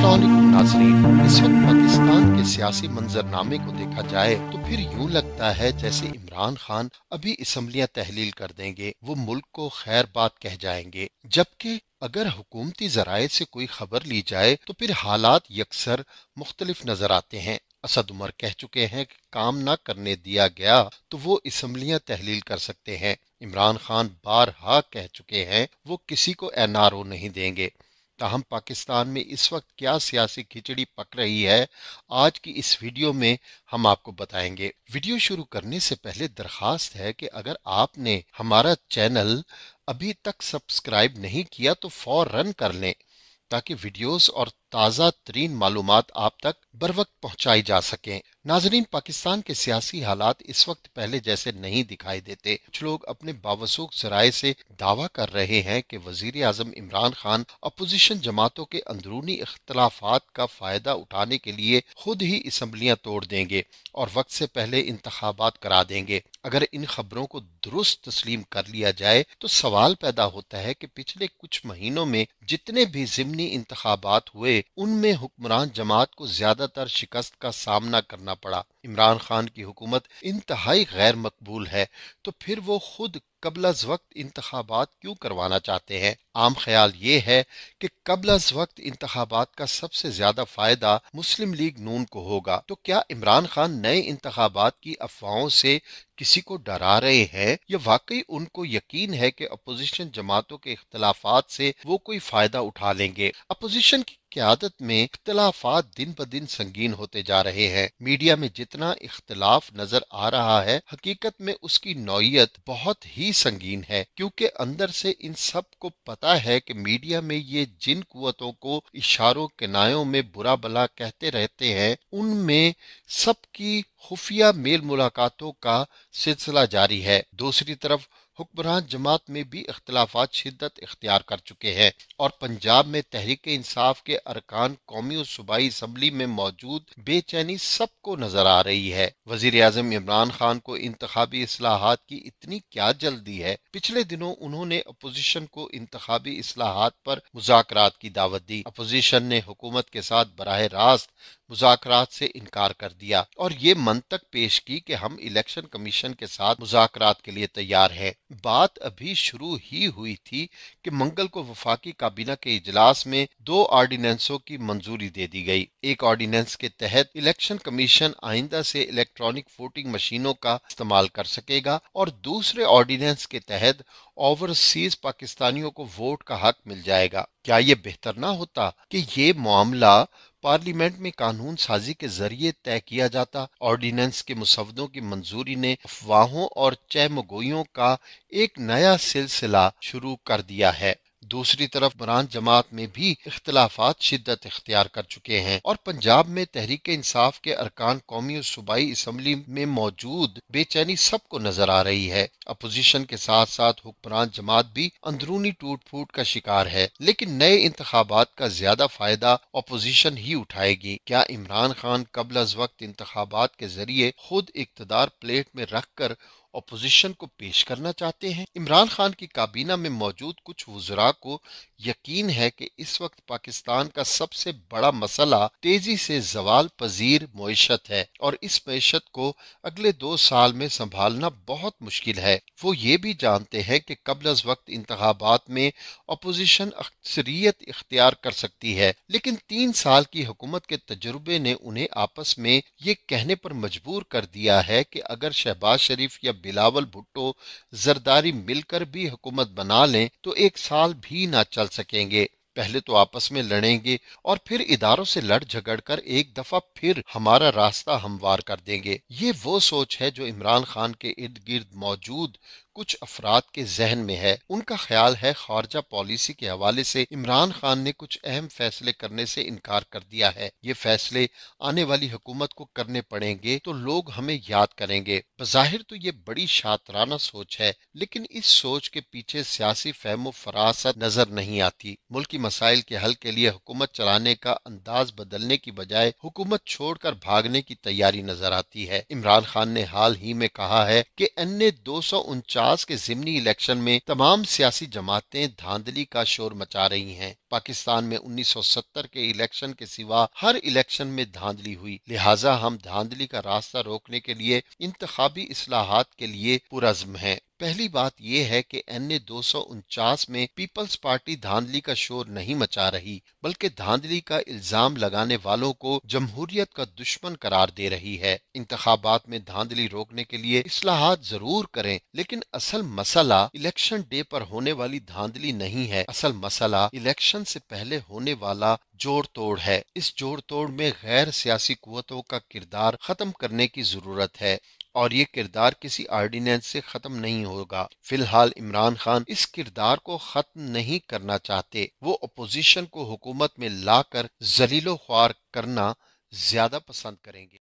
नाजरीन इस वक्त पाकिस्तान के सियासी मंजरनामे को देखा जाए तो फिर यूँ लगता है जैसे इमरान खान अभी इसम्बलियाँ तहलील कर देंगे वो मुल्क को खैर बात कह जाएंगे जबकि अगर हुकूमती जराये से कोई खबर ली जाए तो फिर हालात यकसर मुख्तलिफ नजर आते हैं असद उमर कह चुके हैं कि काम ना करने दिया गया तो वो इसम्बलियाँ तहलील कर सकते हैं इमरान खान बारहा कह चुके हैं वो किसी को ओ नहीं देंगे ताहम पाकिस्तान में इस वक्त क्या सियासी खिचड़ी पक रही है आज की इस वीडियो में हम आपको बताएंगे वीडियो शुरू करने से पहले दरखास्त है कि अगर आपने हमारा चैनल अभी तक सब्सक्राइब नहीं किया तो फौरन कर लें ताकि वीडियोस और ताज़ा तरीन मालूम आप तक बर वक्त पहुँचाई जा सके नाजरीन पाकिस्तान के सियासी हालात इस वक्त पहले जैसे नहीं दिखाई देते कुछ लोग अपने बावसूख जराये से दावा कर रहे हैं कि वजीर अजम इमरान खान अपोजिशन जमातों के अंदरूनी इख्तलाफात का फायदा उठाने के लिए खुद ही इसम्बलियाँ तोड़ देंगे और वक्त से पहले इंतबात करा देंगे अगर इन खबरों को दुरुस्त तस्लीम कर लिया जाए तो सवाल पैदा होता है कि पिछले कुछ महीनों में जितने भी जिमनी इंतबात हुए उनमें हुक्मरान जमात को ज्यादातर शिकस्त का सामना करना पड़ा इमरान खान की हुकूमत इंतहाई गैर मकबूल है तो फिर वो खुद अज वक्त इंतबात क्यों करवाना चाहते हैं आम ख्याल ये है कि अज वक्त इंतबात का सबसे ज्यादा फायदा मुस्लिम लीग नून को होगा तो क्या इमरान खान नए इंतबात की अफवाहों से किसी को डरा रहे हैं या वाकई उनको यकीन है कि अपोजिशन जमातों के इख्तलाफात से वो कोई फायदा उठा लेंगे अपोजिशन की क्यादत में इख्तलाफात दिन ब दिन संगीन होते जा रहे हैं मीडिया में जितना इतना इख्तलाफ नजर आ रहा है हकीकत में उसकी नौीयत बहुत ही संगीन है क्योंकि अंदर से इन सब को पता है कि मीडिया में ये जिन कुतों को इशारों किनायों में बुरा भला कहते रहते हैं उनमें सबकी खुफिया मेल मुलाकातों का सिलसिला जारी है दूसरी तरफ हुक्मरान जमात में भी अख्तलाफात शिद्दत इख्तियार कर चुके हैं और पंजाब में तहरीक इंसाफ के अरकान कौमी और सूबाई असम्बली में मौजूद बेचैनी सबको नजर आ रही है वजीर अजम इमरान खान को इंतबी असलाहत की इतनी क्या जल्दी है पिछले दिनों उन्होंने अपोजिशन को इंतबी असलाहत पर मुजाकर की दावत दी अपोजिशन ने हुकूमत के साथ बरह रास्त मुजाकर से इनकार कर दिया और ये मन तक पेश की कि हम इलेक्शन कमीशन के साथ मुजाकर के लिए तैयार हैं बात अभी शुरू ही हुई थी कि मंगल को वफाकी काबीना के इजलास में दो ऑर्डिनेंसों की मंजूरी दे दी गई एक ऑर्डिनेंस के तहत इलेक्शन कमीशन आइंदा से इलेक्ट्रॉनिक वोटिंग मशीनों का इस्तेमाल कर सकेगा और दूसरे ऑर्डिनेंस के तहत ओवरसीज पाकिस्तानियों को वोट का हक मिल जाएगा क्या ये बेहतर ना होता कि ये मामला पार्लियामेंट में कानून साजी के जरिए तय किया जाता ऑर्डिनेंस के मुसवदों की मंजूरी ने अफवाहों और चैमगोइयों का एक नया सिलसिला शुरू कर दिया है दूसरी तरफ बुरान जमात में भी इख्तलाफा शिदत इख्तियार कर चुके हैं और पंजाब में तहरीक इंसाफ के अरकान कौमी और सूबाई इसम्बली में मौजूद बेचैनी सबको नजर आ रही है अपोजिशन के साथ साथ हुक्मरान जमात भी अंदरूनी टूट फूट का शिकार है लेकिन नए इंतबात का ज्यादा फायदा अपोजिशन ही उठाएगी क्या इमरान खान कबल अज वक्त इंतबात के जरिए खुद इकतदार प्लेट में रख कर अपोजिशन को पेश करना चाहते हैं इमरान खान की काबीना में मौजूद कुछ वजरा को यकीन है कि इस वक्त पाकिस्तान का सबसे बड़ा मसला तेजी से जवाल पजीर मीशत है और इस मीशत को अगले दो साल में संभालना बहुत मुश्किल है वो ये भी जानते हैं कि कबल अज वक्त इंतबात में अपोजिशन अक्सरियत इख्तियार कर सकती है लेकिन तीन साल की हुकूमत के तजुर्बे ने उन्हें आपस में ये कहने पर मजबूर कर दिया है कि अगर शहबाज शरीफ या बिलावल भुट्टो जरदारी मिलकर भी हुकूमत बना लें तो एक साल भी ना चल सकेंगे पहले तो आपस में लड़ेंगे और फिर इदारों से लड़ झगड़ कर एक दफा फिर हमारा रास्ता हमवार कर देंगे ये वो सोच है जो इमरान खान के इर्द गिर्द मौजूद कुछ अफराद के जहन में है उनका ख्याल है खारजा पॉलिसी के हवाले से इमरान खान ने कुछ अहम फैसले करने से इनकार कर दिया है ये फैसले आने वाली हुकूमत को करने पड़ेंगे तो लोग हमें याद करेंगे बाहिर तो ये बड़ी शातराना सोच है लेकिन इस सोच के पीछे सियासी फहमो फरासत नजर नहीं आती मुल्की मसाइल के हल के लिए हुकूमत चलाने का अंदाज बदलने की बजाय हुकूमत छोड़कर भागने की तैयारी नजर आती है इमरान खान ने हाल ही में कहा है कि अन्य दो सौ उनचास रियाज के जिमनी इलेक्शन में तमाम सियासी जमातें धांधली का शोर मचा रही हैं पाकिस्तान में 1970 के इलेक्शन के सिवा हर इलेक्शन में धांधली हुई लिहाजा हम धांधली का रास्ता रोकने के लिए इंतबी असलाहत के लिए पुरजम है पहली बात यह है कि एन ए दो में पीपल्स पार्टी धांधली का शोर नहीं मचा रही बल्कि धांधली का इल्जाम लगाने वालों को जमहूरियत का दुश्मन करार दे रही है इंतबात में धांधली रोकने के लिए असलाहत जरूर करें लेकिन असल मसला इलेक्शन डे पर होने वाली धांधली नहीं है असल मसला इलेक्शन से पहले होने वाला जोड़ तोड़ है इस जोड़ तोड़ में गैर सियासी कुतों का किरदार खत्म करने की जरूरत है और ये किरदार किसी आर्डिनेंस से खत्म नहीं होगा फिलहाल इमरान खान इस किरदार को खत्म नहीं करना चाहते वो अपोजिशन को हुकूमत में लाकर जलीलो ख्वार करना ज्यादा पसंद करेंगे